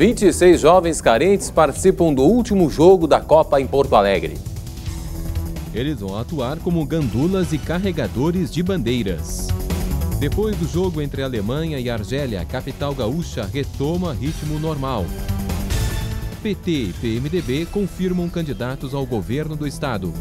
26 jovens carentes participam do último jogo da Copa em Porto Alegre. Eles vão atuar como gandulas e carregadores de bandeiras. Depois do jogo entre Alemanha e Argélia, a capital gaúcha retoma ritmo normal. PT e PMDB confirmam candidatos ao governo do estado.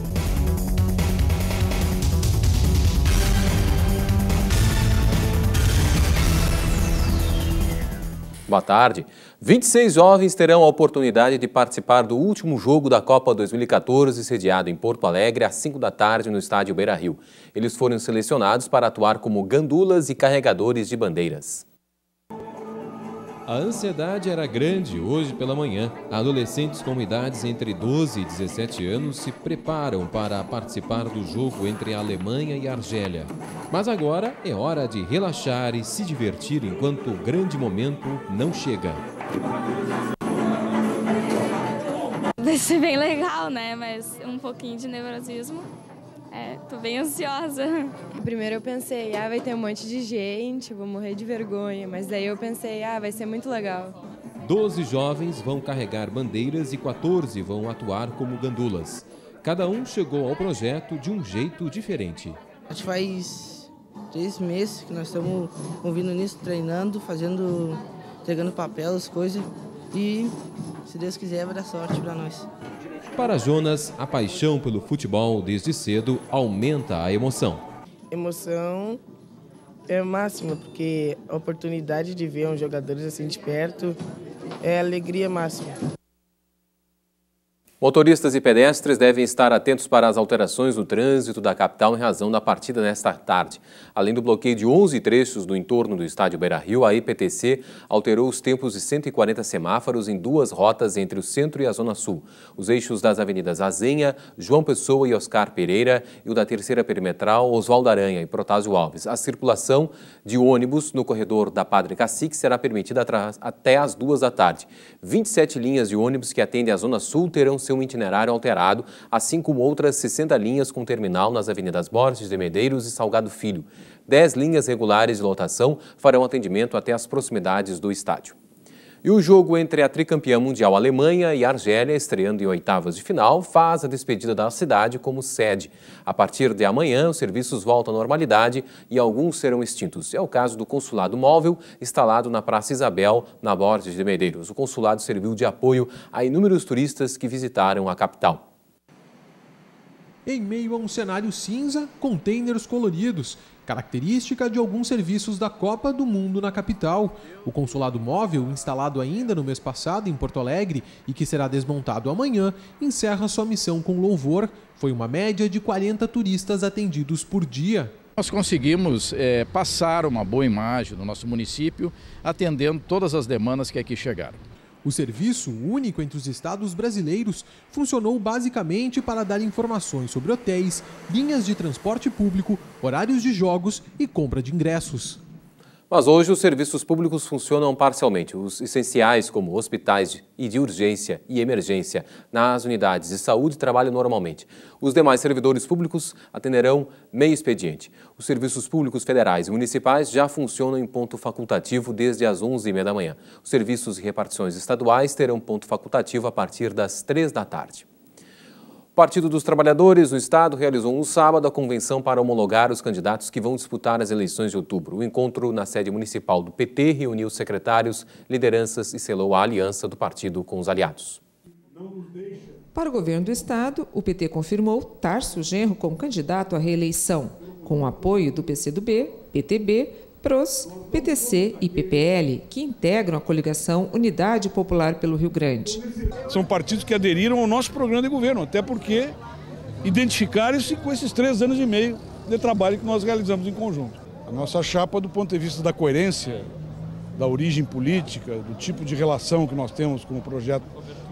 Boa tarde. 26 jovens terão a oportunidade de participar do último jogo da Copa 2014, sediado em Porto Alegre, às 5 da tarde, no estádio Beira Rio. Eles foram selecionados para atuar como gandulas e carregadores de bandeiras. A ansiedade era grande hoje pela manhã. Adolescentes com idades entre 12 e 17 anos se preparam para participar do jogo entre Alemanha e Argélia. Mas agora é hora de relaxar e se divertir enquanto o grande momento não chega. Vai ser bem legal, né? Mas um pouquinho de nervosismo. É, tô bem ansiosa. Primeiro eu pensei, ah, vai ter um monte de gente, vou morrer de vergonha. Mas daí eu pensei, ah, vai ser muito legal. Doze jovens vão carregar bandeiras e 14 vão atuar como gandulas. Cada um chegou ao projeto de um jeito diferente. Acho que faz três meses que nós estamos ouvindo nisso, treinando, fazendo, entregando papel, as coisas. E se Deus quiser, vai dar sorte para nós. Para Jonas, a paixão pelo futebol desde cedo aumenta a emoção. Emoção é máxima, porque a oportunidade de ver uns jogadores assim de perto é alegria máxima. Motoristas e pedestres devem estar atentos para as alterações no trânsito da capital em razão da partida nesta tarde. Além do bloqueio de 11 trechos do entorno do estádio Beira-Rio, a IPTC alterou os tempos de 140 semáforos em duas rotas entre o centro e a zona sul. Os eixos das avenidas Azenha, João Pessoa e Oscar Pereira e o da terceira perimetral Oswaldo Aranha e Protásio Alves. A circulação de ônibus no corredor da Padre Cacique será permitida até às duas da tarde. 27 linhas de ônibus que atendem a zona sul terão seu itinerário alterado, assim como outras 60 linhas com terminal nas avenidas Borges de Medeiros e Salgado Filho. Dez linhas regulares de lotação farão atendimento até as proximidades do estádio. E o jogo entre a tricampeã mundial Alemanha e Argélia, estreando em oitavas de final, faz a despedida da cidade como sede. A partir de amanhã, os serviços voltam à normalidade e alguns serão extintos. É o caso do consulado móvel instalado na Praça Isabel, na Borges de Medeiros. O consulado serviu de apoio a inúmeros turistas que visitaram a capital. Em meio a um cenário cinza, contêineres coloridos característica de alguns serviços da Copa do Mundo na capital. O consulado móvel, instalado ainda no mês passado em Porto Alegre e que será desmontado amanhã, encerra sua missão com louvor. Foi uma média de 40 turistas atendidos por dia. Nós conseguimos é, passar uma boa imagem do nosso município, atendendo todas as demandas que aqui chegaram. O serviço, único entre os estados brasileiros, funcionou basicamente para dar informações sobre hotéis, linhas de transporte público, horários de jogos e compra de ingressos. Mas hoje os serviços públicos funcionam parcialmente. Os essenciais, como hospitais e de urgência e emergência nas unidades de saúde, trabalham normalmente. Os demais servidores públicos atenderão meio expediente. Os serviços públicos federais e municipais já funcionam em ponto facultativo desde as 11h30 da manhã. Os serviços e repartições estaduais terão ponto facultativo a partir das 3 da tarde. Partido dos Trabalhadores no Estado realizou no um sábado a convenção para homologar os candidatos que vão disputar as eleições de outubro. O encontro na sede municipal do PT reuniu secretários, lideranças e selou a aliança do partido com os aliados. Para o governo do Estado, o PT confirmou Tarso Genro como candidato à reeleição, com o apoio do PCdoB, PTB, PROS, PTC e PPL, que integram a coligação Unidade Popular pelo Rio Grande. São partidos que aderiram ao nosso programa de governo, até porque identificaram-se com esses três anos e meio de trabalho que nós realizamos em conjunto. A nossa chapa, do ponto de vista da coerência da origem política, do tipo de relação que nós temos com o projeto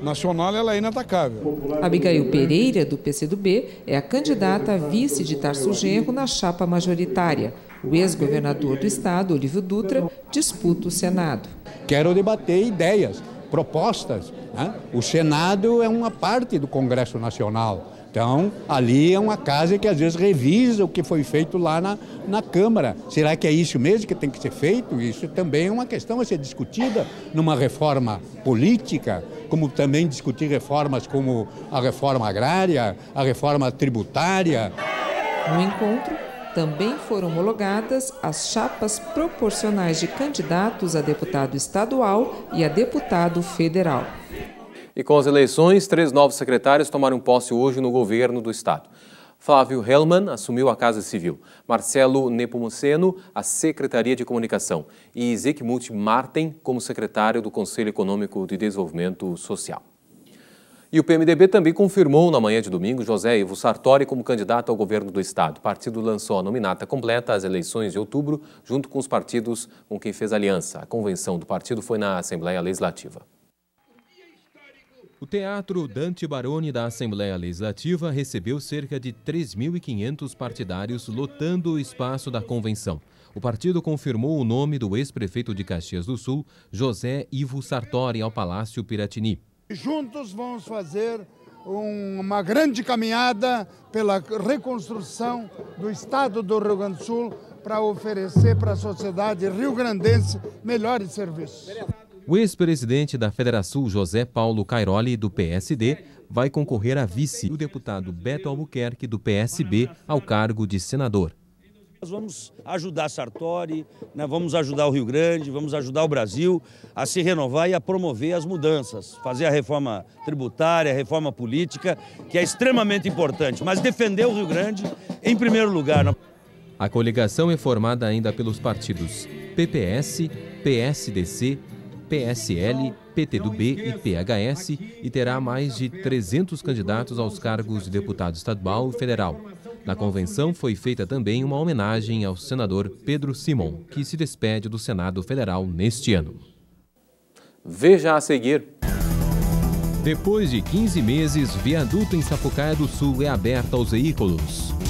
nacional, ela é inatacável. Abigail Pereira, do PCdoB, é a candidata a vice de Tarso Genro na chapa majoritária. O ex-governador do Estado, Olívio Dutra, disputa o Senado. Quero debater ideias, propostas. Né? O Senado é uma parte do Congresso Nacional então, ali é uma casa que às vezes revisa o que foi feito lá na, na Câmara. Será que é isso mesmo que tem que ser feito? Isso também é uma questão a ser discutida numa reforma política, como também discutir reformas como a reforma agrária, a reforma tributária. No encontro, também foram homologadas as chapas proporcionais de candidatos a deputado estadual e a deputado federal. E com as eleições, três novos secretários tomaram posse hoje no governo do Estado. Flávio Hellman assumiu a Casa Civil, Marcelo Nepomuceno a Secretaria de Comunicação e Zekmut Martin como secretário do Conselho Econômico de Desenvolvimento Social. E o PMDB também confirmou na manhã de domingo José Ivo Sartori como candidato ao governo do Estado. O partido lançou a nominata completa às eleições de outubro, junto com os partidos com quem fez aliança. A convenção do partido foi na Assembleia Legislativa. O Teatro Dante Baroni da Assembleia Legislativa recebeu cerca de 3.500 partidários lotando o espaço da convenção. O partido confirmou o nome do ex-prefeito de Caxias do Sul, José Ivo Sartori, ao Palácio Piratini. Juntos vamos fazer uma grande caminhada pela reconstrução do estado do Rio Grande do Sul para oferecer para a sociedade rio-grandense melhores serviços. O ex-presidente da Federação José Paulo Cairoli, do PSD, vai concorrer a vice do deputado Beto Albuquerque, do PSB, ao cargo de senador. Nós vamos ajudar Sartori, né, vamos ajudar o Rio Grande, vamos ajudar o Brasil a se renovar e a promover as mudanças, fazer a reforma tributária, a reforma política, que é extremamente importante, mas defender o Rio Grande em primeiro lugar. A coligação é formada ainda pelos partidos PPS, PSDC, PSL, PT do B e PHS e terá mais de 300 candidatos aos cargos de deputado estadual e federal. Na convenção foi feita também uma homenagem ao senador Pedro Simon, que se despede do Senado Federal neste ano. Veja a seguir. Depois de 15 meses, viaduto em Sapucaia do Sul é aberto aos veículos.